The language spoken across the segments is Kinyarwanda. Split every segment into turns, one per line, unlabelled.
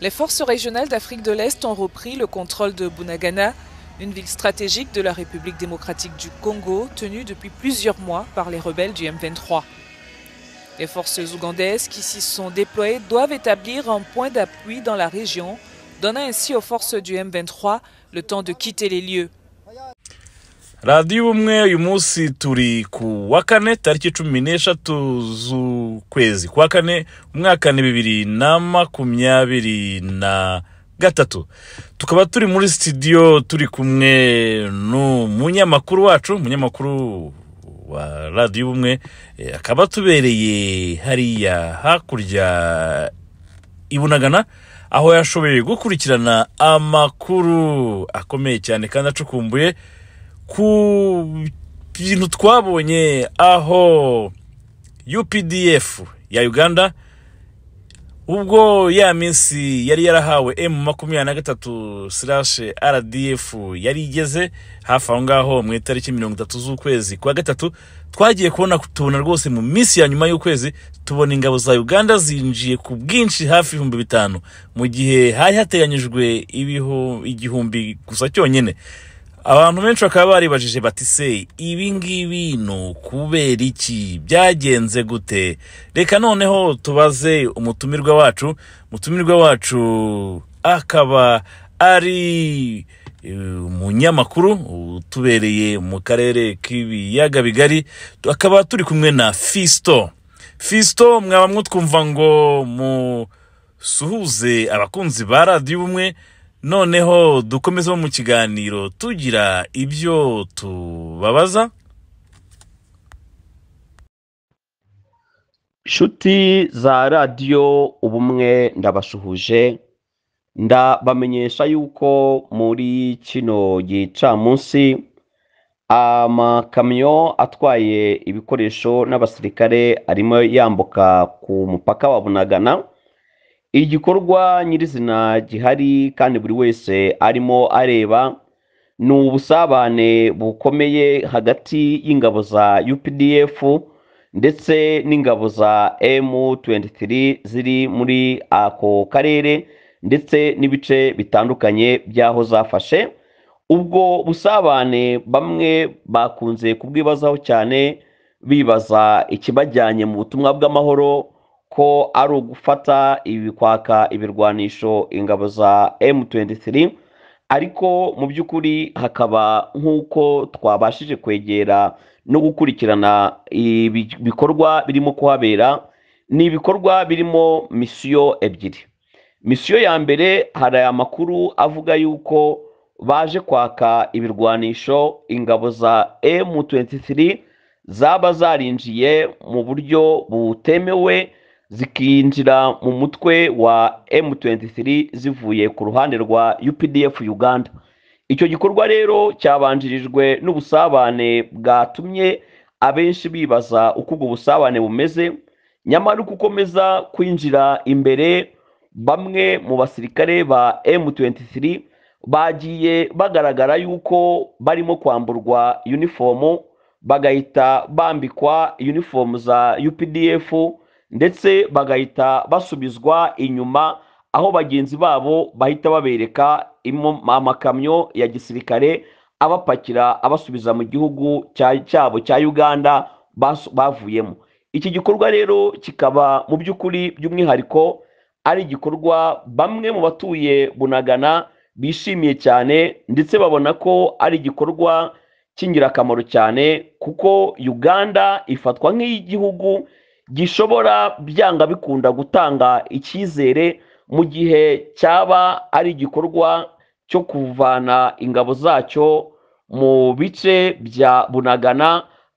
Les forces régionales d'Afrique de l'Est ont repris le contrôle de Bunagana, une ville stratégique de la République démocratique du Congo tenue depuis plusieurs mois par les rebelles du M23. Les forces ougandaises qui s'y sont déployées doivent établir un point d'appui dans la région, donnant ainsi aux forces du M23 le temps de quitter les lieux.
radiyo umwe uyu munsi turi ku wa kane tariki cumi n'eshatu z'ukwezi kwa kane umwaka ni bibiri na makumyabiri na gatatu tukaba turi muri sitidiyo turi kumwe n'umunyamakuru wacu umunyamakuru wa radiyo umwe e, akaba atubereye hariya hakurya ibunagana aho yashoboye gukurikirana amakuru akomeye cyane kandi acukumbuye ku bintu twabonye aho updf ya uganda ubwo ya minsi yari yarahawe m makumyabiri na gatatu sirashe rdf yari igeze hafi aho ngaho mu itariki mirongo itatu z'ukwezi kwa gatatu twagiye kubona tubona rwose mu minsi ya nyuma y'ukwezi tubona ingabo za uganda zinjiye ku bwinshi hafi ibihumbi bitanu mu gihe hari hateganyijwe igihumbi gusa cyonyine abantu benshi bakaba baribajije bati se ibi ngibi ni ukubera iki byagenze gute reka noneho tubaze umutumirwa wacu umutumirwa wacu akaba ari e, umunyamakuru utubereye mu karere k'ibiyaga bigari akaba turi kumwe na fisito fisito mwaba mwutwumva ngo musuhuze abakunzi ba radiyo ubumwe noneho dukomeze mu kiganiro tugira ibyo tubabaza
inshuti za radiyo ubumwe ndabasuhuje ndabamenyesha yuko muri kino gicamunsi amakamyo atwaye ibikoresho n'abasirikare arimo yambuka ku mupaka wa bunagana igikorwa nyirizina gihari kandi buri wese arimo areba ni ubusabane bukomeye hagati y'ingabo za updf ndetse n'ingabo za M23 ziri muri ako karere ndetse n'ibice bitandukanye by'aho zafashe ubwo busabane bamwe bakunze kubwibazaho cyane bibaza ikibajyanye mu butumwa bw'amahoro ko ari ugufata ibikwaka kwaka ibirwanisho ingabo za M23 ariko mu by'ukuri hakaba nk'uko twabashije kwegera no gukurikirana ibikorwa birimo kuhabera ni ibikorwa birimo misiyo ebyiri misiyo ya mbere hari amakuru avuga yuko baje kwaka ibirwanisho ingabo za M23 zaba zarinjiye mu buryo butemewe zikinjira mu mutwe wa M23 zivuye ku ruhande rwa UPDF Uganda icyo gikorwa rero cyabanjirijwe n'ubusabane bwatumye abenshi bibaza uko ubwo busabane bumeze nyamara uko ukomeza kwinjira imbere bamwe mu basirikare ba M23 bagiye bagaragara yuko barimo kwamburwa unifomu bagahita bambikwa unifomu za UPDF ndetse bagahita basubizwa inyuma aho bagenzi babo bahita babereka amakamyo ya gisirikare abapakira abasubiza mu gihugu cyabo cya uganda bavuyemo iki gikorwa rero kikaba mu by'ukuri by'umwihariko ari igikorwa bamwe mu batuye bunagana bishimiye cyane ndetse babona ko ari igikorwa cy'ingirakamaro cyane kuko uganda ifatwa nk'iy'igihugu gishobora byanga bikunda gutanga icyizere mu gihe cyaba ari igikorwa cyo kuvana ingabo zacyo mu bice bya bunagana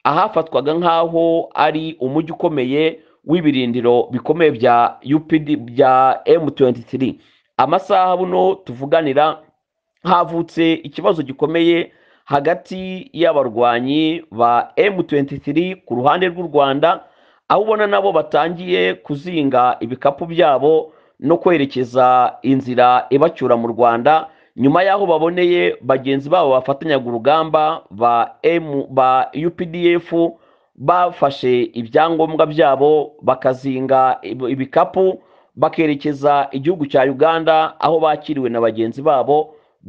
ahafatwaga nk'aho ari umujyi ukomeye w'ibirindiro bikomeye bya upd bya m23 amasaha buno tuvuganira havutse ikibazo gikomeye hagati y'abarwanyi ba m23 ku ruhande rw'u rwanda aho ubona nabo batangiye kuzinga ibikapu byabo no kwerekeza inzira ibacyura mu rwanda nyuma y'aho baboneye bagenzi babo bafatanyaga urugamba ba emu ba updf bafashe ibyangombwa byabo bakazinga ibikapu bakerekeza igihugu cya uganda aho bakiriwe na bagenzi babo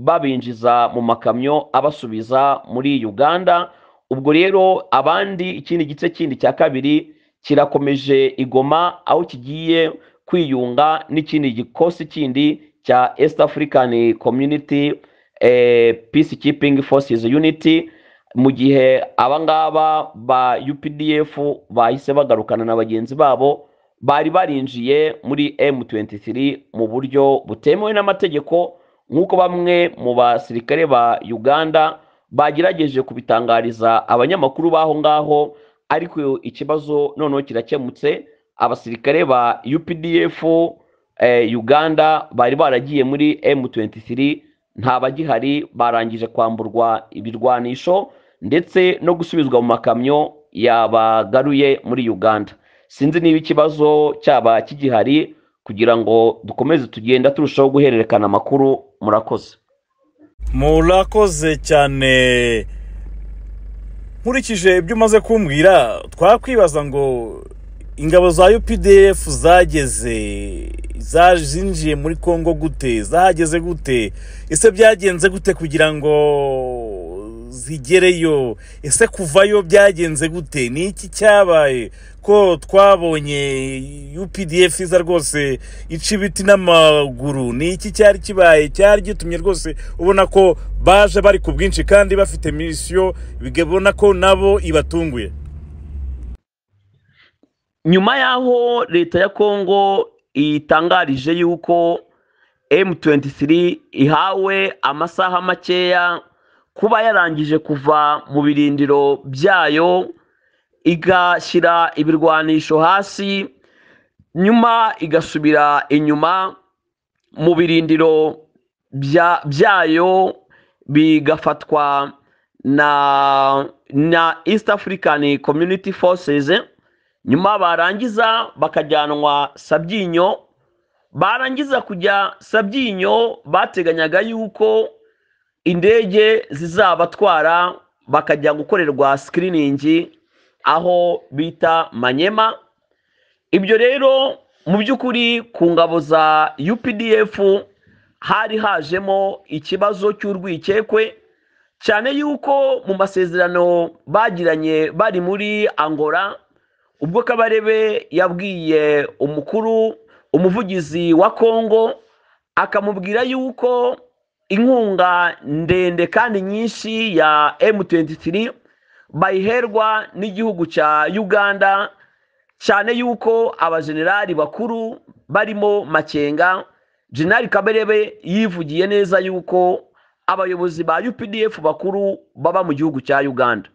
babinjiza mu makamyo abasubiza muri uganda ubwo rero abandi ikindi gice kindi cya kabiri kirakomeje igoma aho kigiye kwiyunga n'ikindi gikosi kindi cya East African Community eh, Peace Keeping Forces Unity mu gihe abangaba ba UPDF bahise bagarukana na bagenzi babo bari barinjiye muri M23 mu buryo butemewe n'amategeko nk'uko bamwe mu basirikare ba Uganda bagerageje kubitangariza abanyamakuru b'aho ngaho ariko ikibazo noneho kirakemutse abasirikare ba updf eh, uganda bari baragiye muri m23 nta bagihari barangije kwamburwa ibirwanisho ndetse no gusubizwa mu makamyo yabagaruye muri uganda sinzi niba ikibazo cyaba kigihari kugira ngo dukomeze tugenda turushaho guhererekana amakuru murakoze
murakoze cyane nkurikije ibyo umaze kumbwira twakwibaza ngo ingabo za UPDF zageze zinjiye muri congo gute zahageze gute ese byagenze gute kugira ngo zigereyo ese kuvayo byagenze gute ni iki cyabaye ko twabonye updf iza rwose ica ibiti n'amaguru ni iki cyari kibaye cyari gitumye rwose ubona ko baje bari ku bwinshi kandi bafite misiyo bigabona ko
nabo ibatunguye nyuma y'aho leta ya kongo itangarije yuko m23 ihawe amasaha makeya kuba yarangije kuva mu birindiro byayo igashyira ibirwanisho hasi nyuma igasubira inyuma mu birindiro byayo bigafatwa na East African Community Forces nyuma barangiza bakajyanwa sabyinyo barangiza kujya sabyinyo bateganyaga yuko indege zizabatwara bakajya gukorerwa sikiriningi aho bita manyema ibyo rero mu by'ukuri ku ngabo za updf hari hajemo ikibazo cy'urwikekwe cyane yuko mu masezerano bagiranye bari muri Angola ubwo kabarebe yabwiye umukuru umuvugizi wa kongo akamubwira yuko inkunga ndende kandi nyinshi ya M23 bayiherwa n'igihugu cya Uganda cyane yuko abajenerali bakuru barimo Makenga General Kaberebe yivugiye neza yuko abayobozi ba UPDF bakuru baba mu gihugu cya Uganda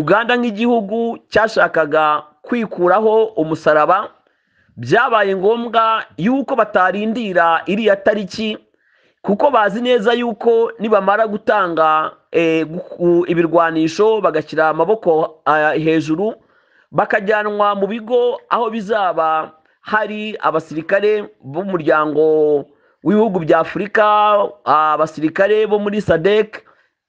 Uganda nk'igihugu cyashakaga kwikuraho umusaraba byabaye ngombwa yuko batarindira iriya tariki kuko bazi neza yuko nibamara gutanga eh, ibirwanisho bagashyira amaboko eh, hejuru bakajyanwa mu bigo aho bizaba hari abasirikare b'umuryango w'ibihugu bya afurika abasirikare bo muri sadek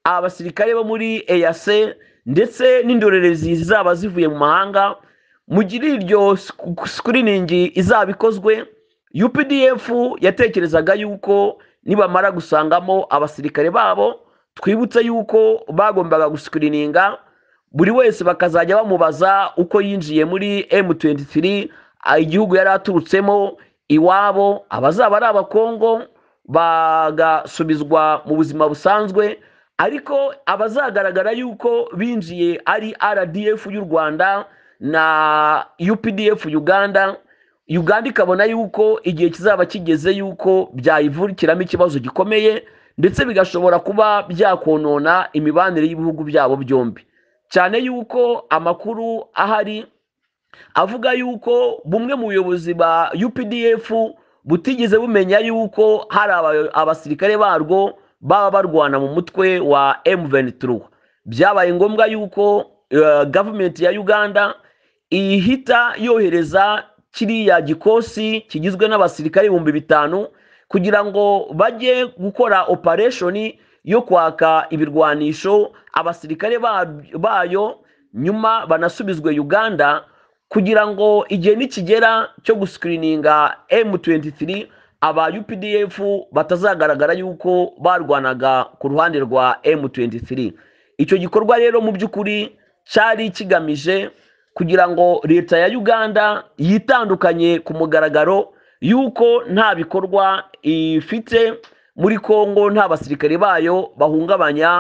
abasirikare bo muri eyase ndetse n'indorerezi zizaba zivuye mu mahanga mu iryo sikiriningi izaba ikozwe updf yatekerezaga yuko nibamara gusangamo abasirikare babo twibutse yuko bagombaga gusikirininga buri wese bakazajya bamubaza uko yinjiye muri M23 igihugu yari aturutsemo iwabo abazaba ari abakongo bagasubizwa mu buzima busanzwe ariko abazagaragara yuko binjiye ari rdf y'u rwanda na updf uganda uganda ikabona yuko igihe kizaba kigeze yuko byayivurikiramo ikibazo gikomeye ndetse bigashobora kuba byakonona imibanire y'ibihugu byabo byombi cyane yuko amakuru ahari avuga yuko bumwe mu buyobozi ba updf butigeze bumenya yuko hari abasirikare barwo baba barwana mu mutwe wa M23 byabaye ngombwa yuko eh, gavumenti ya uganda ihita yohereza kiriya gikosi kigizwe n'abasirikare ibihumbi bitanu kugira ngo bajye gukora opereshoni yo kwaka ibirwanisho abasirikare bayo nyuma banasubizwe uganda kugira ngo igihe nikigera cyo gusikirininga M23 aba UPDF batazagaragara yuko barwanaga ku ruhande rwa M23 icyo gikorwa rero mu by'ukuri cyari kigamije kugira ngo leta ya uganda yitandukanye ku mugaragaro y'uko nta bikorwa ifite muri congo nta basirikare bayo bahungabanya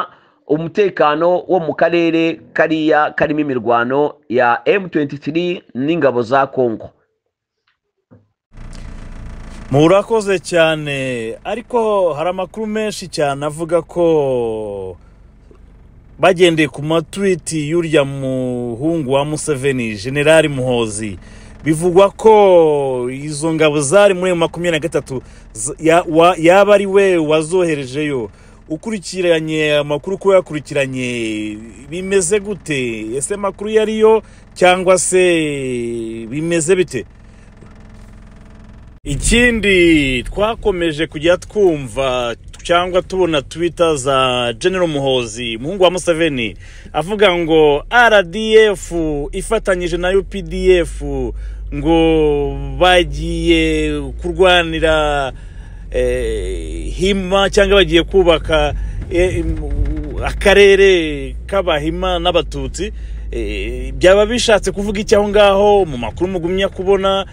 umutekano wo mu karere kariya karimo imirwano ya M23 n'ingabo za congo
murakoze cyane ariko hari amakuru menshi cyane avuga ko bagendeye ku matwiti y'urya muhungu wa museveni generali muhozi bivugwa ko izo ngabo zari muri makumyabiri na gatatu yaba ari we wazoherejeyo ukurikiranye amakuru ko yakurikiranye bimeze gute ese amakuru yariyo cyangwa se bimeze bite ikindi twakomeje kujya twumva cyangwa tubona twita za general muhozi muhungu wa museveni avuga ngo rdf ifatanyije na updf ngo bagiye kurwanira eh, hima cyangwa bagiye kubaka eh, akarere k'abahima n'abatutsi eh, byaba bishatse kuvuga iki aho ngaho mu makuru mugumya kubona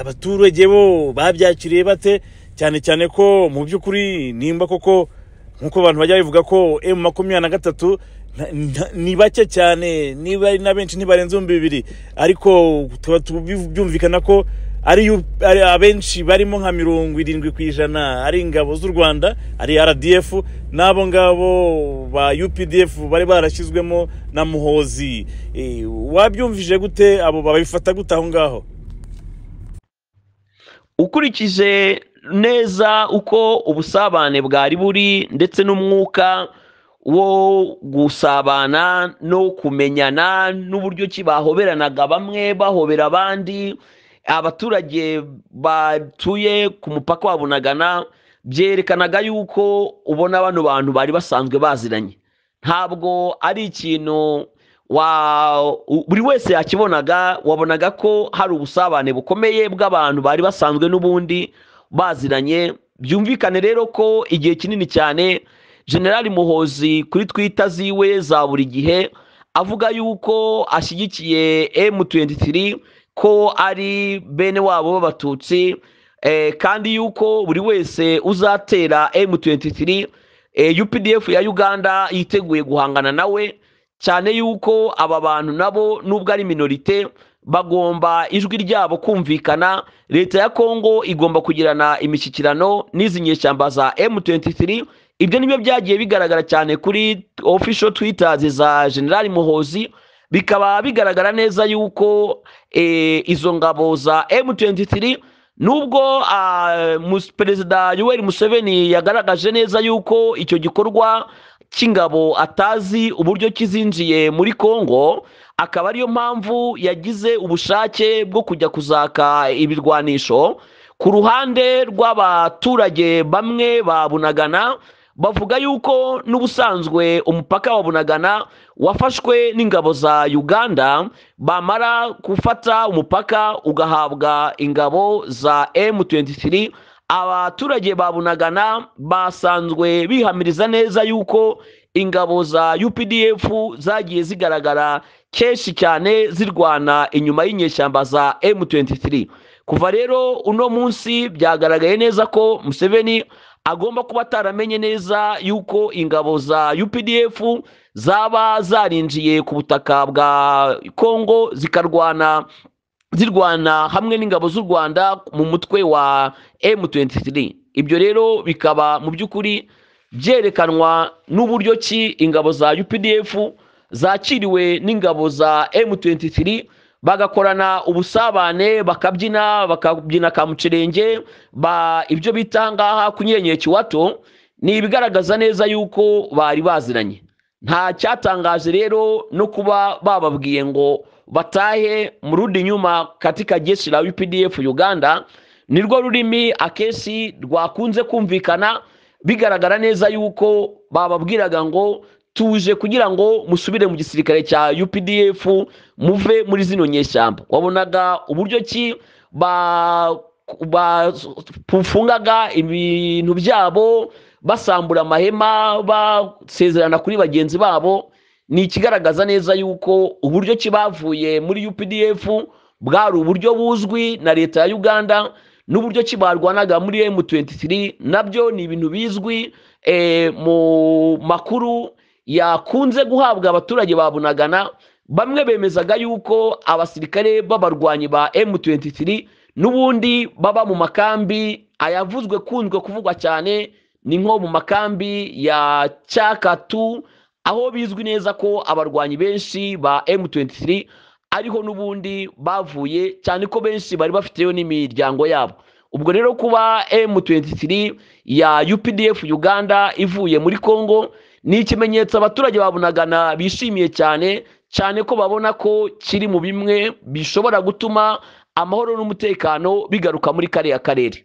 abaturage bo babyakiriye bate cyane cyane ko mu by'ukuri nimba koko nk'uko abantu bajya bivuga ko emu makumyabiri na gatatu ni bake cyane niba ari na benshi ntibarenze ibihumbi bibiri ariko tuba byumvikana ko ari abenshi barimo nka mirongo irindwi ku ijana ari ingabo z'u rwanda ari rdf n'abo ngabo ba updf bari barashyizwemo na muhozi e, wabyumvije gute abo babifata gute aho ngaho
ukurikije neza uko ubusabane bwari buri ndetse n'umwuka wo gusabana no kumenyana n'uburyo ki bahoberanaga bamwe bahobera abandi abaturage batuye ku mupaka wa bunagana byerekanaga yuko ubona bano bantu bari basanzwe baziranye ntabwo ari ikintu wa buri wese yakibonaga wabonaga ko hari ubusabane bukomeye bw'abantu bari basanzwe n'ubundi baziranye byumvikane rero ko igihe kinini cyane generali muhozi kuri twita ziwe za buri gihe avuga yuko ashyigikiye emutiyeni ko ari bene wabo b'abatutsi eh, kandi yuko buri wese uzatera emutiyeni eh, updf ya uganda yiteguye guhangana nawe cyane yuko aba bantu nabo nubwo ari minorite bagomba ijwi ryabo kumvikana leta ya kongo igomba kugirana imishyikirano n'izi nyeshyamba za M23 ibyo nibyo byagiye bigaragara cyane kuri official twitters za general muhozi bikaba bigaragara neza yuko eh, izo ngabo za M23 nubwo ah, perezida yoweri museveni yagaragaje neza yuko icyo gikorwa cy'ingabo atazi uburyo kizinjiye muri kongo akaba ariyo mpamvu yagize ubushake bwo kujya kuzaka ibirwanisho ku ruhande rw'abaturage bamwe ba bunagana bavuga yuko n'ubusanzwe umupaka wa bunagana wafashwe n'ingabo za uganda bamara gufata umupaka ugahabwa ingabo za M23 abaturage ba bunagana basanzwe bihamiriza neza yuko ingabo za updf zagiye zigaragara kenshi cyane zirwana inyuma y'inyeshyamba za M23 kuva rero uno munsi byagaragaye neza ko Museveni agomba kuba ataramenye neza yuko ingabo za UPDF zaba zarinjiye ku butaka bwa Kongo zikarwana zirwana hamwe n'ingabo z'u Rwanda mu mutwe wa M23 ibyo rero bikaba mu by'ukuri byerekanwa n'uburyo ki ingabo za UPDF zakiriwe n'ingabo za M23 bagakorana ubusabane bakabyina bakabyina ka ba ibyo bita ngaha kunyenyeye kiwato ni ibigaragaza neza yuko bari baziranye nta cyatangaje rero no kuba bababwiye ngo batahe mu rundi nyuma katika jeshi la UPDF Uganda nirwo rurimi akenshi rwakunze kumvikana bigaragara neza yuko bababwiraga ngo tuje kugira ngo musubire mu gisirikare cya UPDF muve muri zino nyeshyamba wabonaga uburyo ki bafungaga ibintu byabo basambura amahema basezerana kuri bagenzi babo ni ikigaragaza neza yuko uburyo ki bavuye muri UPDF bwari uburyo buzwi na leta ya Uganda n'uburyo kibarwanaga barwanaga muri M23 nabyo ni ibintu bizwi eh, mu makuru yakunze guhabwa abaturage ba bunagana bamwe bemezaga yuko abasirikare b'abarwanyi ba M23 n'ubundi baba mu makambi ayavuzwe kunzwe kuvugwa cyane ni nko mu makambi ya cyakatu aho bizwi neza ko abarwanyi benshi ba M23 ariho n'ubundi bavuye cyane ko benshi bari bafiteyo n'imiryango yabo ubwo rero kuba M23 ya UPDF Uganda ivuye muri Congo ni ikimenyetso abaturage babunagana bishimiye cyane cyane ko babona ko kiri mu bimwe bishobora gutuma amahoro n'umutekano bigaruka muri kariya karere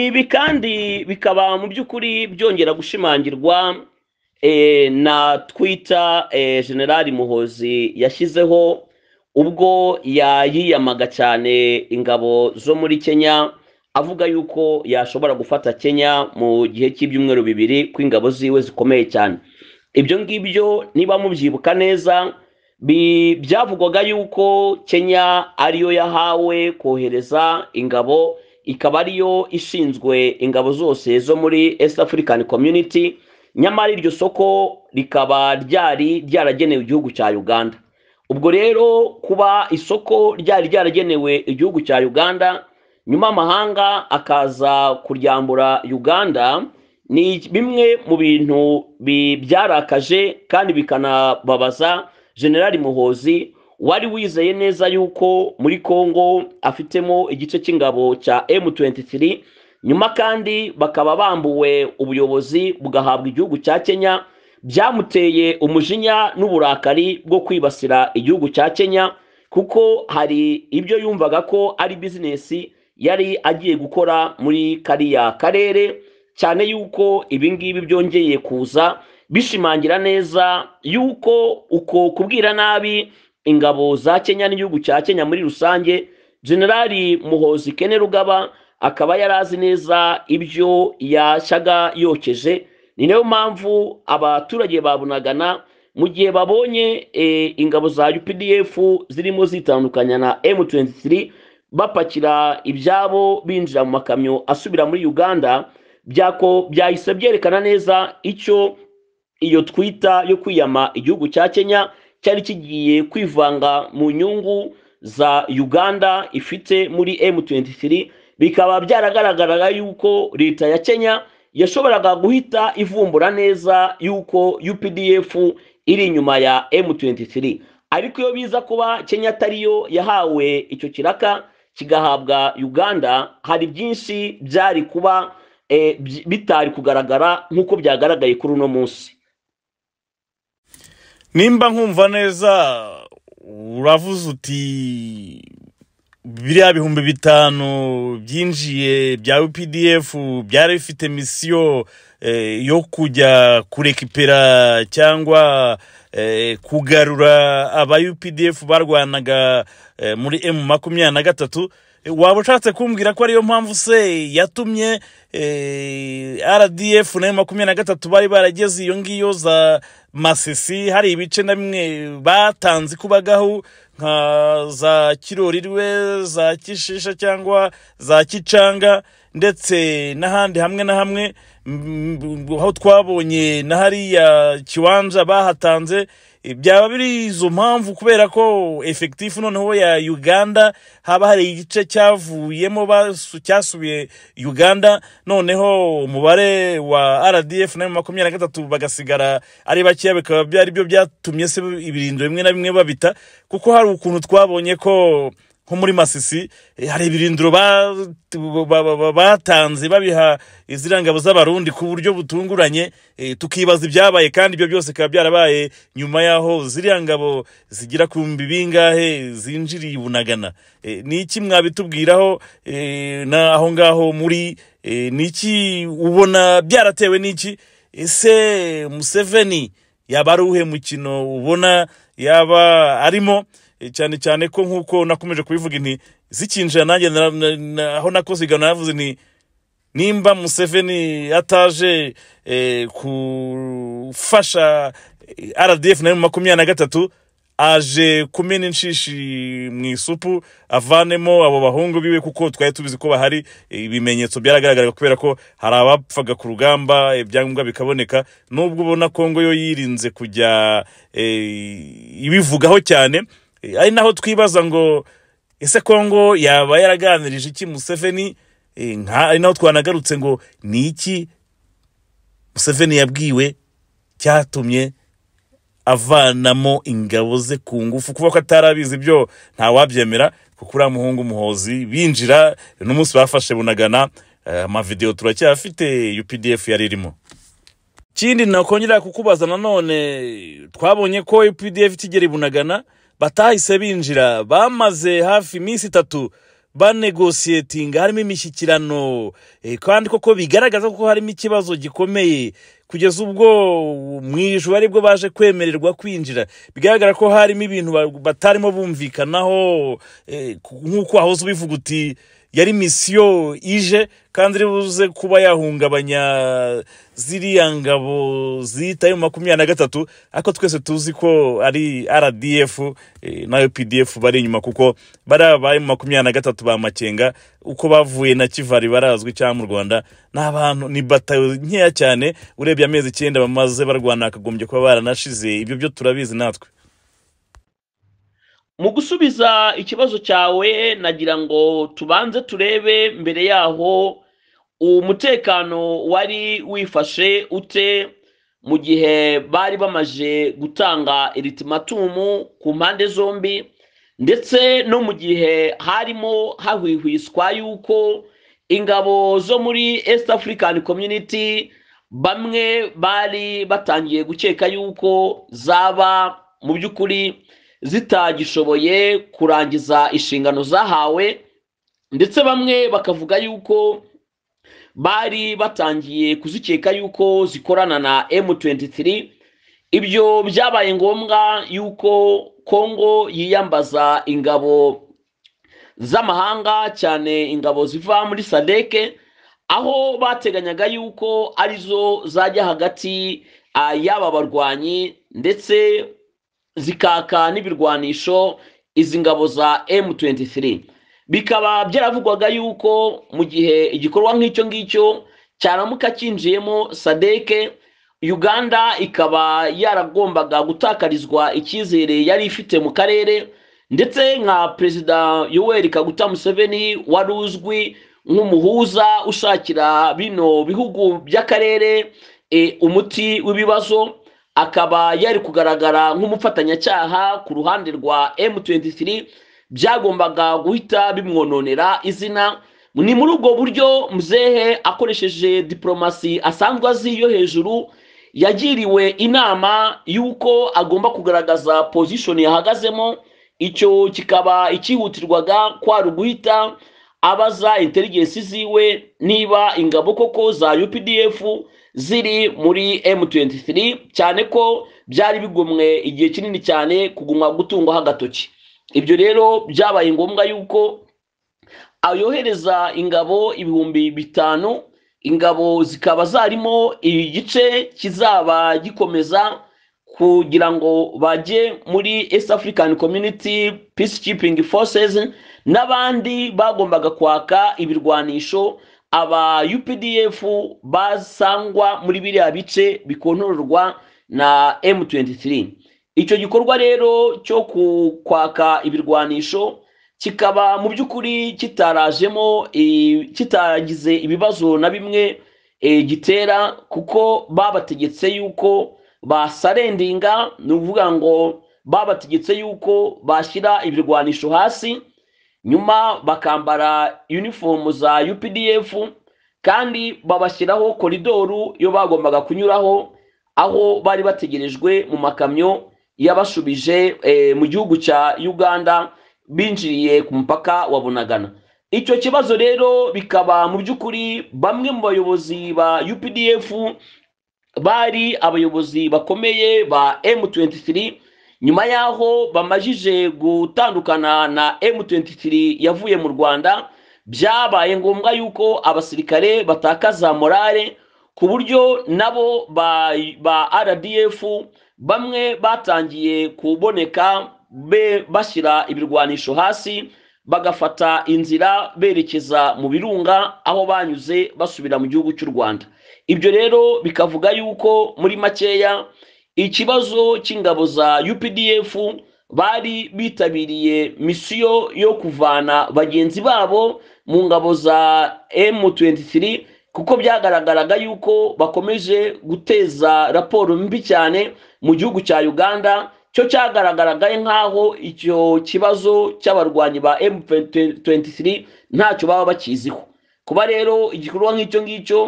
ibi kandi bikaba mu by'ukuri byongera gushimangirwa Eh, na twita eh, generali muhozi yashyizeho ubwo yayiyamaga cyane ingabo zo muri kenya avuga yuko yashobora gufata kenya mu gihe cy'ibyumweru bibiri ko ingabo ziwe zikomeye cyane ibyo ngibyo niba mubyibuka neza byavugwaga yuko kenya ariyo yahawe kohereza ingabo ikaba ariyo ishinzwe ingabo zose zo muri east african community nyamara iryo soko rikaba ryari ryaragenewe igihugu cya uganda ubwo rero kuba isoko ryari ryaragenewe igihugu cya uganda nyuma amahanga akaza kuryambura uganda ni bimwe mu bintu byarakaje kandi bikanababaza generali muhozi wari wizeye neza yuko muri congo afitemo igice cy'ingabo cya m23 nyuma kandi bakaba bambuwe ubuyobozi bugahabwa igihugu cya kenya byamuteye umujinya n'uburakari bwo kwibasira igihugu cya kenya kuko hari ibyo yumvaga ko ari bizinesi yari agiye gukora muri kariya karere cyane yuko ibingibi ngibi byongeye kuza bishimangira neza yuko uko kubwira nabi ingabo za kenya n'igihugu cya kenya muri rusange generali muhozi kene rugaba akaba yari azi neza ibyo yashyaga yokeje ni nayo mpamvu abaturage ba mu gihe babonye eh, ingabo za updf zirimo zitandukanya na m23 bapakira ibyabo binjira mu makamyo asubira muri uganda byako byahise byerekana neza icyo iyo twita yo kwiyama igihugu cya kenya cyari kigiye kwivanga mu nyungu za uganda ifite muri m23 bikaba byaragaragaraga yuko leta ya kenya yashoboraga guhita ivumbura neza yuko updf iri inyuma ya m23 ariko iyo biza kuba kenya atariyo yahawe icyo kiraka kigahabwa uganda hari byinshi byari kuba eh, bitari kugaragara nk'uko byagaragaye kuri uno munsi nimba nkumva neza uravuze uti
biriya bihumbi bitanu byinjiye bya updf byari bifite misiyo eh, yo kujya kurekipera cyangwa eh, kugarura aba updf barwanaga eh, muri emu makumyabiri na gatatu waba ushatse kumbwira ko ariyo mpamvu se yatumye rdf nayo makumyabiri na gatatu bari barageze iyo ngiyo za masisi hari ibice na bimwe batanze kubagaho nka za kirorirwe za kishisha cyangwa za kicanga ndetse n'ahandi hamwe na hamwe aho twabonye na hariya kibanza bahatanze byaba biri izo mpamvu kubera ko efekitifu noneho ya uganda haba hari igice cyavuyemo cyasubiye uganda noneho umubare wa rdf na makumyabiri na gatatu bagasigara ari bakeya bikaba ari byo byatumye se ibirindiro bimwe na bimwe babita kuko hari ukuntu twabonye ko nko muri masisi eh, hari ibirindiro batanze babiha iziriya z'abarundi ku buryo butunguranye eh, tukibaza ibyabaye kandi ibyo byose bikaba byarabaye nyuma y'aho ziriya ngabo zigira ku bingahe zinjiriye ubunagana eh, ni iki mwabitubwiraho aho ngaho muri ni iki ubona byaratewe n'iki ese museveni yaba ari uwuhe mukino ubona yaba arimo Eh, cyane cyane ko nk'uko nakomeje kubivuga inti zikinjira nanjye aho nakoze igana navuze ni nimba museveni ataje gufasha eh, eh, rdf na makumyabiri na gatatu aje kumena inshishi mu isupu avanemo abo bahungu biwe kuko twari tubizi ko bahari ibimenyetso byaragaragaraga kubera ko hari abapfaga ku rugamba ibyangombwa bikaboneka nubwo ubona kongo yo yirinze kujya ibivugaho cyane ari naho twibaza ngo ese kongo yaba yaraganirije iki museveni eh, ari naho twanagarutse ngo ni iki museveni yabwiwe cyatumye avanamo ingabo ze ku ngufu kuba ko atarabizi ibyo ntawabyemera kuko uriya muhungu umuhozi binjira n'umunsi bafashe bunagana eh, amavidewo turacyafite updf yari irimo ikindi nakongera kukubaza nanone twabonye ko updf ikigera i bunagana batahise binjira bamaze hafi iminsi itatu banegosiyetinga harimo imishyikirano eh, kandi koko bigaragaza ko harimo ikibazo gikomeye kugeza ubwo mu ijoro aribwo baje kwemererwa kwinjira bigaragara ko harimo ibintu batarimo bumvikanaho eh, nk'uko wahoze ubivuga yari misiyo ije kandi iri kuba yahungabanya ziriya ngabo zihita yo makumyabiri na gatatu ariko twese tuzi ko ari rdf eh, nayo pdf bari inyuma kuko bariya bari mu makumyabiri na gatatu ba makenga uko bavuye na kivari barazwi cyangwa mu rwanda ni abantu ni batayo nkeya cyane urebye amezi icyenda bamaze barwana hakagombye kuba baranashize ibyo byo turabizi natwe
Mu gusubiza ikibazo cyawe nagira ngo tubanze turebe mbere yaho umutekano wari wifashe ute mu gihe bari bamaze gutanga eritimatumu ku mpande zombi ndetse no mu gihe harimo hahwihwiswa yuko ingabo zo muri East African Community bamwe bari batangiye gukeka yuko zaba mu by'ukuri zitagishoboye kurangiza inshingano zahawe ndetse bamwe bakavuga yuko bari batangiye kuzikeka yuko zikorana na M23 ibyo byabaye ngombwa yuko Kongo yiyambaza ingabo z'amahanga cyane ingabo ziva muri sadeke aho bateganyaga yuko arizo zajya hagati ah, y'aba barwanyi ndetse zikaka n'ibirwanisho izi ngabo za M23 bikaba byaravugwaga yuko mu gihe igikorwa nk'icyo ngicyo cyaramuka cyinjiyemo sadeke uganda ikaba yaragombaga gutakarizwa icyizere yari ifite mu karere ndetse nka perezida yoweri kaguta museveni wari uzwi nk'umuhuza ushakira bino bihugu by'akarere e, umuti w'ibibazo akaba yari kugaragara nk'umufatanyacyaha ku ruhande rwa M23 byagombaga guhita bimwononera izina ni muri ubwo buryo muzehe akoresheje diporomasi asanzwe azi yo hejuru yagiriwe inama y'uko agomba kugaragaza pozishoni yahagazemo icyo kikaba icyihutirwaga kwari uguhita abaza interigensi ziwe niba ingabo koko za updf ziri muri M23 cyane ko byari bigomwe igihe kinini cyane kuguma gutungwaho agatoki ibyo rero byabaye ngombwa yuko ayohereza ingabo ibihumbi bitanu ingabo zikaba zarimo igice kizaba gikomeza kugira ngo bajye muri east african community peacekeeping forces n'abandi bagombaga kwaka ibirwanisho aba updf basangwa muri biriya bice bikontororwa na M23 icyo gikorwa rero cyo kwaka ibirwanisho kikaba mu by'ukuri kitarajemo kitagize ibibazo na bimwe e, gitera kuko babategetse yuko basarendinga ni ukuvuga ngo babategetse yuko bashyira ibirwanisho hasi nyuma bakambara yunifomu za UPDF kandi babashyiraho koridoru yo bagombaga kunyuraho aho bari bategerejwe mu makamyo yabashubije eh, mu gihugu cya uganda binjiriye ku mupaka wa bunagana icyo kibazo rero bikaba mu by'ukuri bamwe mu bayobozi ba UPDF bari abayobozi bakomeye ba M23 nyuma y'aho bamajije gutandukana na M23 yavuye mu Rwanda byabaye ngombwa yuko abasirikare batakaza morale ku buryo nabo ba RDF bamwe batangiye kuboneka bashyira ibirwanisho hasi bagafata inzira berekeza mu birunga aho banyuze basubira mu gihugu cy'u rwanda ibyo rero bikavuga yuko muri makeya ikibazo cy'ingabo za UPDF bari bitabiriye misiyo yo kuvana bagenzi babo mu ngabo za M23 kuko byagaragaraga yuko bakomeje guteza raporo mbi cyane mu gihugu cya Uganda cyo cyagaragaraga nk'aho icyo kibazo cy'abarwanyi ba M23 ntacyo baba bakiziho kuba rero igikorwa nk'icyo ngicyo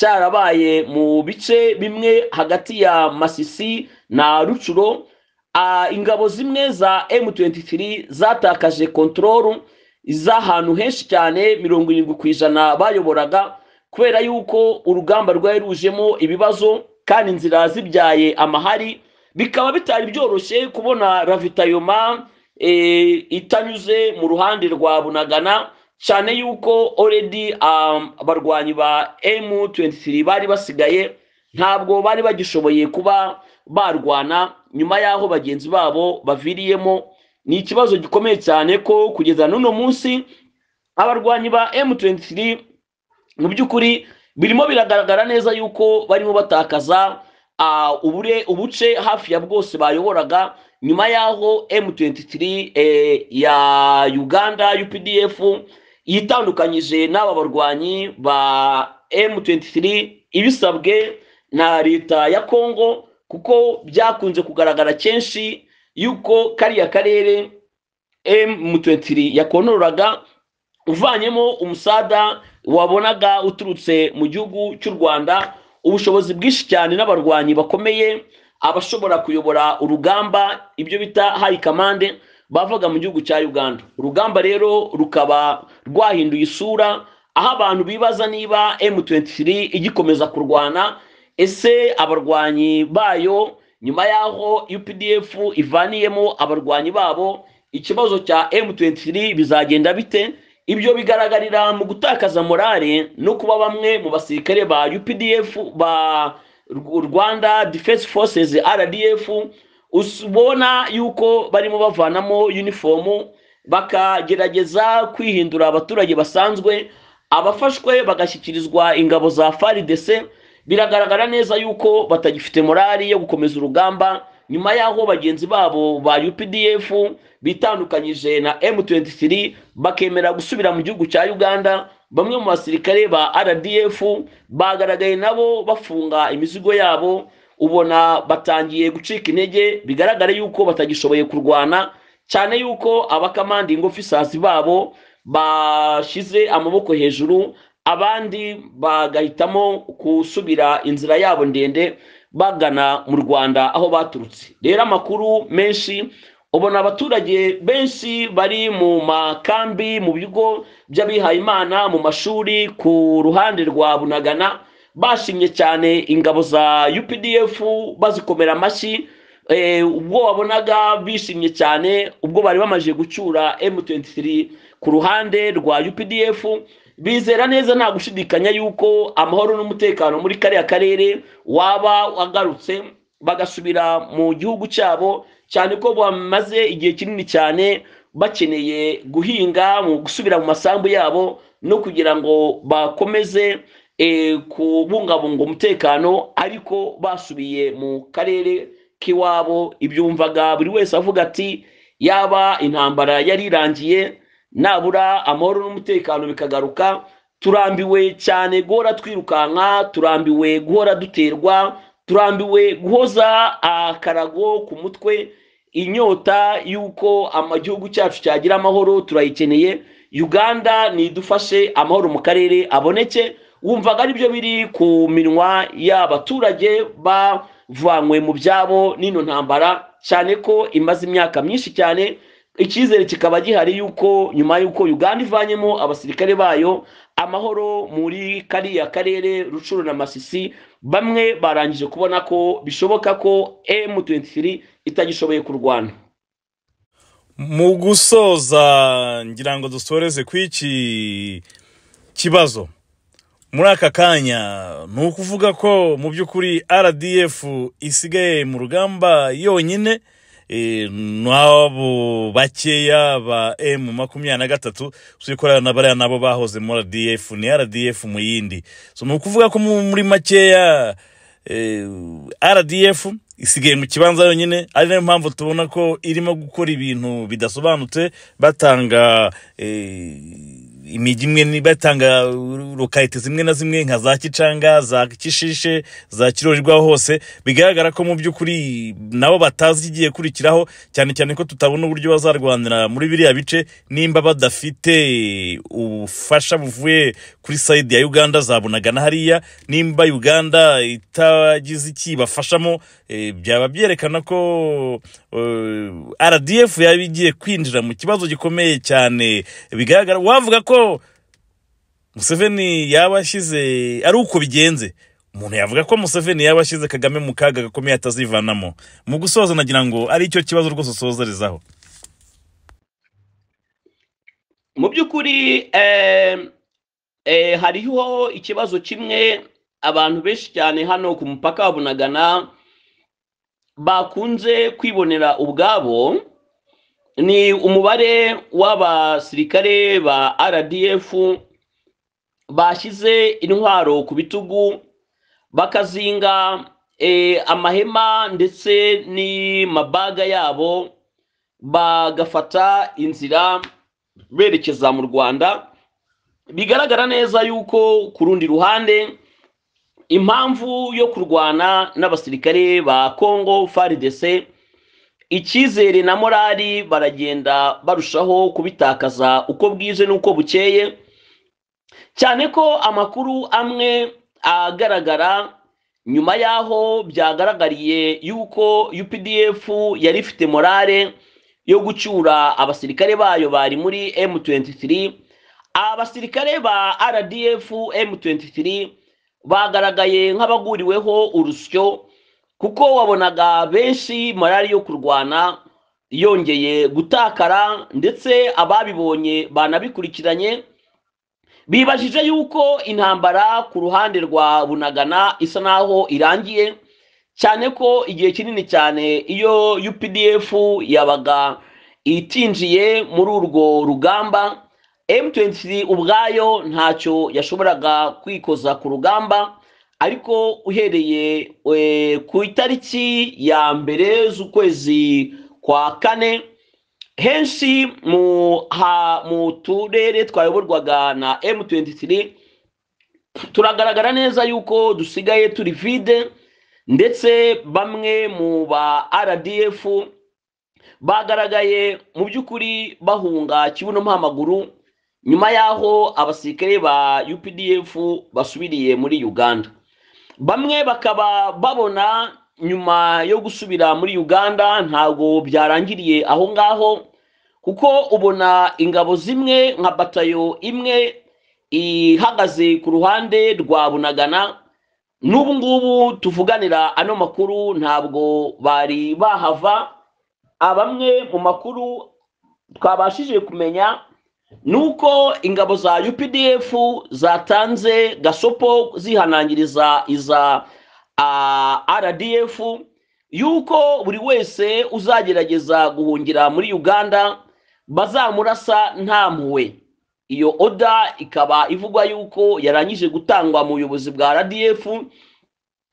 cyarabaye mu bice bimwe hagati ya masisi na rucuro ingabo zimwe za M23 zatakaje kontororo z'ahantu henshi cyane mirongo irindwi ku ijana bayoboraga kubera yuko urugamba rwari rujemo ibibazo kandi inzira zibyaye amahari bikaba bitari byoroshye kubona ravitayoma eh, itanyuze mu ruhande rwa bunagana cyane yuko oredi um, abarwanyi ba emu tuwenti bari basigaye ntabwo bari bagishoboye kuba barwana nyuma y'aho bagenzi babo baviriyemo ni ikibazo gikomeye cyane ko kugeza n'uno munsi abarwanyi ba emu tuwenti mu by'ukuri birimo biragaragara neza yuko barimo batakaza uh, ubure ubuce hafi ya bwose bayoboraga nyuma y'aho M23 eh, ya Uganda UPDF yitandukanyije n'aba barwanyi ba M23 ibisabwe na leta ya Congo kuko byakunze kugaragara kenshi yuko kariya karere M23 yakonoraga uvanyemo umusada wabonaga uturutse mu gihugu cy'u Rwanda ubushobozi bwinshi cyane n'abarwanyi bakomeye abashobora kuyobora urugamba ibyo bita high command bavaga mu gihugu cya uganda urugamba rero rukaba rwahinduye isura aho abantu bibaza niba M23 igikomeza kurwana ese abarwanyi bayo nyuma y'aho UPDF ivaniyemo abarwanyi babo ikibazo cya M23 bizagenda bite ibyo bigaragarira mu gutakaza morale no kuba bamwe mu basirikare ba UPDF ba Rwanda Defense Forces RDF ubona yuko barimo bavanamo yunifomu bakagerageza kwihindura abaturage basanzwe abafashwe bagashyikirizwa ingabo za faridese biragaragara neza yuko batagifite morali yo gukomeza urugamba nyuma y'aho bagenzi babo ba updf bitandukanyije na m23 bakemera gusubira mu gihugu cya uganda bamwe mu basirikare ba rdf bagaragaye nabo bafunga imizigo yabo ubona batangiye gucika intege bigaragara yuko batagishoboye kurwana cyane yuko abakamandingi ofisasi babo bashyize amaboko hejuru abandi bagahitamo gusubira inzira yabo ndende bagana mu rwanda aho baturutse rero amakuru menshi ubona abaturage benshi bari mu makambi mu bigo by'abihayimana mu mashuri ku ruhande rwa bunagana bashimye cyane ingabo za updf bazikomera amashyi eh, ubwo wabonaga bishimye cyane ubwo bari bamaze gucyura M23 ku ruhande rwa updf bizera neza nta gushidikanya yuko amahoro n'umutekano muri kariya karere waba wagarutse bagasubira mu gihugu cyabo cyane ko bamaze igihe kinini cyane bakeneye guhinga mu gusubira mu masambu yabo no kugira ngo bakomeze Eh, kubungabunga umutekano ariko basubiye mu karere k'iwabo ibyumvaga buri wese avuga ati yaba intambara yari irangiye nabura amahoro n'umutekano bikagaruka turambiwe cyane guhora twirukanka turambiwe guhora duterwa turambiwe guhoza akarago ku mutwe inyota y'uko igihugu cyacu cyagira amahoro turayikeneye uganda nidufashe amahoro mu karere aboneke wumvaga aribyo biri ku minwa y'abaturage bavanywe mu byabo n'ino ntambara cyane ko imaze imyaka myinshi cyane icyizere kikaba gihari yuko nyuma y'uko uganda ivanyemo abasirikare bayo amahoro muri kariya karere rucuru na masisi bamwe barangije kubona ko bishoboka ko M23 itagishoboye kurwana
mu gusoza ngira ngo dusoreze kw'iki kibazo muri aka kanya ni ukuvuga ko mu by'ukuri rdf isigaye mu rugamba yonyine eh, n'abo bakeya ba emu makumyabiri na gatatu turikorana na bariya nabo bahoze muri rdf ni rdf mu yindi ni ukuvuga ko muri makeya eh, rdf isigaye mu kibanza yonyine ari nayo mpamvu tubona ko irimo gukora ibintu bidasobanutse batanga eh, imijyi imwe batanga lokayite zimwe na zimwe nka za kicanga za kishishe za kirorerwaho hose bigaragara ko mu by'ukuri nabo batazi ikigiye kurikiraho cyane cyane ko tutabona uburyo bazarwanira muri biriya bice nimba badafite ubufasha buvuye kuri sayidi ya uganda zabonaga na hariya nimba uganda itagize iki bafashamo eh, byaba byerekana ko eh, rdf yaba igiye kwinjira mu kibazo gikomeye cyane bigaragara wavuga ko ko museveni yaba ashyize ari uko bigenze umuntu yavuga ko museveni yaba ashyize kagame mu kaga gakomeye atazivanamo mu gusoza nagira ngo ari cyo kibazo rwose usozerizaho
mu by'ukuri eh, hariho ikibazo kimwe abantu benshi cyane hano ku mupaka wa bunagana bakunze kwibonera ubwabo ni umubare w'abasirikare ba rdf bashyize intwaro ku bitugu bakazinga e, amahema ndetse n'amabaga yabo bagafata inzira berekeza mu rwanda bigaragara neza yuko ku rundi ruhande impamvu yo kurwana n'abasirikare ba congo faridese icyizere na morali baragenda barushaho kubitakaza uko bwije n'uko bukeye cyane ko amakuru amwe agaragara nyuma y'aho byagaragariye yuko UPDF yari ifite morale yo gucyura abasirikare bayo bari muri M23 abasirikare ba RDF M23 bagaragaye nk'abaguriweho urusyo kuko wabonaga benshi malariya yo kurwana yongeye gutakara ndetse ababibonye banabikurikiranye bibajije yuko intambara ku ruhande rwa bunagana isa naho irangiye cyane ko igihe kinini cyane iyo updf yabaga itinjiye muri urwo rugamba m23 ubwayo ntacyo yashoboraga kwikoza ku rugamba ariko uhereye eh, ku itariki ya mbere z'ukwezi kwa kane henshi mu mu turere twayoborwaga na emutiyeni turagaragara neza yuko dusigaye turi vide ndetse bamwe mu ba rdf bagaragaye mu by'ukuri bahunga kibuno mpamaguru nyuma y'aho abasirikare ba updf basubiriye muri uganda bamwe bakaba babona nyuma yo gusubira muri uganda ntabwo byarangiriye aho ngaho kuko ubona ingabo zimwe nka batayo imwe ihagaze ku ruhande rwa bunagana n'ubu ngubu tuvuganira ano makuru ntabwo bari bahava abamwe mu makuru twabashije kumenya nuko ingabo za UPDF zatanze gasopo zihanangiriza iza RDF yuko buri wese uzagerageza guhungira muri uganda bazamurasa nta mpuwe iyo oda ikaba ivugwa yuko yarangije gutangwa mu buyobozi bwa RDF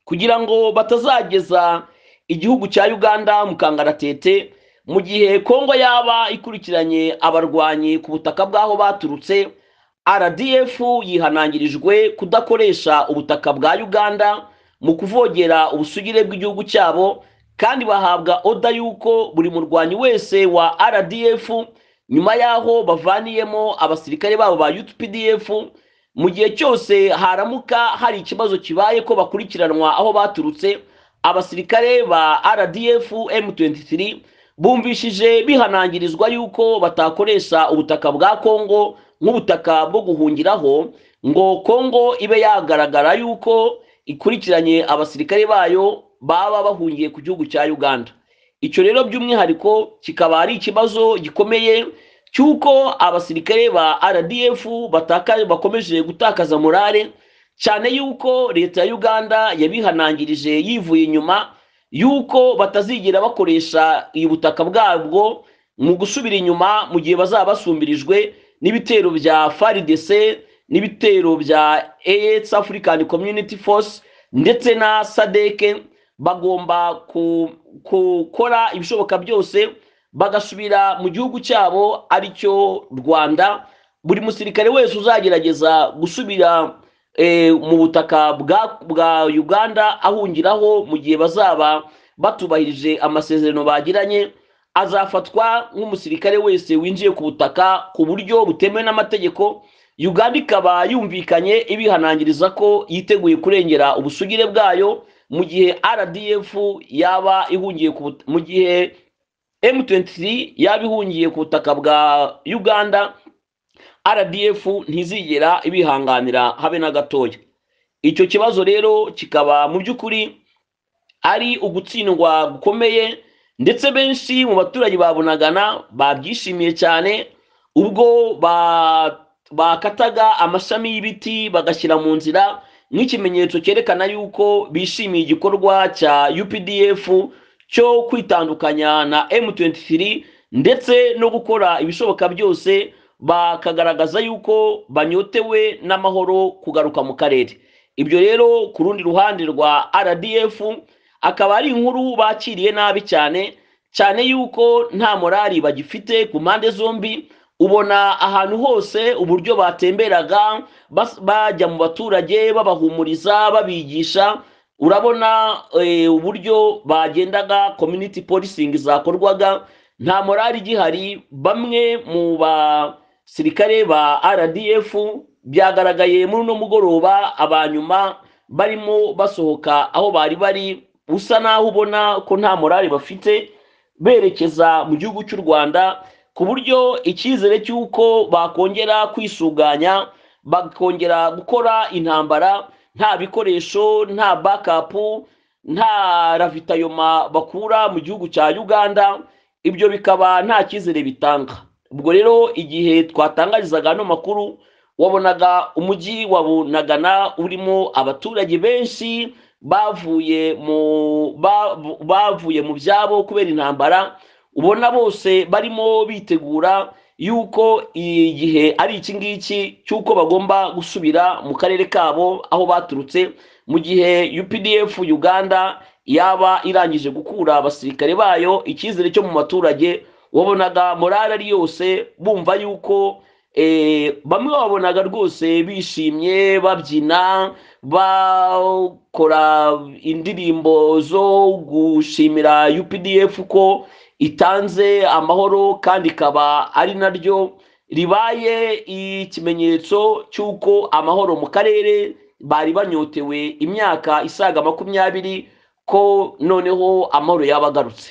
kugira ngo batazageza igihugu cya uganda mu kangaratete mu gihe kongo yaba ikurikiranye abarwanyi ku butaka bw'aho baturutse rdf yihanangirijwe kudakoresha ubutaka bwa uganda mu kuvogera ubusugire bw'igihugu cyabo kandi bahabwa oda y'uko buri murwanyi wese wa rdf nyuma y'aho bavaniyemo abasirikare babo ba updf mu gihe cyose haramuka hari ikibazo kibaye ko bakurikiranwa aho baturutse abasirikare ba rdf m23 bumvishije bihanangirizwa yuko batakoresha ubutaka bwa kongo nk'ubutaka bwo guhungiraho ngo kongo ibe yagaragara yuko ikurikiranye abasirikare bayo baba bahungiye ku gihugu cya uganda icyo rero by'umwihariko kikaba ari ikibazo gikomeye cy'uko abasirikare ba rdf bakomeje gutakaza morale cyane yuko leta ya uganda yabihanangirije yivuye inyuma yuko batazigera bakoresha ubutaka bwabwo mu gusubira inyuma mu gihe bazaba basumbirijwe n'ibitero bya faridese n'ibitero bya eyetsi African Community Force ndetse na sadeke bagomba gukora ibishoboka byose bagasubira mu gihugu cyabo aricyo rwanda buri musirikare wese uzagerageza gusubira Eh, mu butaka bwa uganda ahungiraho mu gihe bazaba batubahirije amasezerano bagiranye azafatwa nk'umusirikare wese winjiye ku butaka ku buryo butemewe n'amategeko uganda ikaba yumvikanye ibihanangiriza ko yiteguye kurengera ubusugire bwayo mu gihe rdf yaba ihungiye mu gihe m23 yaba ihungiye ku butaka bwa uganda rdf ntizigera ibihanganira habe na gatoya icyo kibazo rero kikaba mu by'ukuri ari ugutsindwa gukomeye ndetse benshi mu baturage babonagana babyishimiye cyane ubwo bakataga amashami y'ibiti bagashyira mu nzira nk'ikimenyetso cyerekana yuko bishimiye igikorwa cya updf cyo kwitandukanya na m23 ndetse no gukora ibishoboka byose bakagaragaza yuko banyotewe n'amahoro kugaruka mu karere ibyo rero ku rundi ruhande rwa rdf akaba ari inkuru bakiriye nabi cyane cyane yuko nta morari bagifite ku mpande zombi ubona ahantu hose uburyo batemberaga bajya mu baturage babahumuriza babigisha urabona e, uburyo bagendaga community policing zakorwaga nta morari gihari bamwe mu ba sirikare ba rdf byagaragaye muri uno mugoroba abanyuma barimo basohoka aho bari bari usa naho ubona ko nta morale bafite berekeza mu gihugu cy'u rwanda ku buryo icyizere cy'uko bakongera kwisuganya bakongera gukora intambara nta bikoresho nta bakapu nta ravitayoma bakura mu gihugu cya uganda ibyo bikaba nta cyizere bitanga ubwo rero igihe twatangarizaga ano makuru wabonaga umujyi wabonagana urimo abaturage benshi bavuye mu bavuye mu byabo kubera intambara ubona bose barimo bitegura yuko igihe ari iki ngiki cy'uko bagomba gusubira mu karere kabo aho baturutse mu gihe UPDF Uganda yaba irangije gukura abasirikare bayo icyizere cyo mu baturage wabonaga morale yose bumva yuko eh, bamwe babonaga rwose bishimye babyina bakora indirimbo zo gushimira UPDF ko itanze amahoro kandi ikaba ari naryo ribaye ikimenyetso cy'uko amahoro mu karere bari banyotewe imyaka isaga makumyabiri ko noneho amahoro yaba agarutse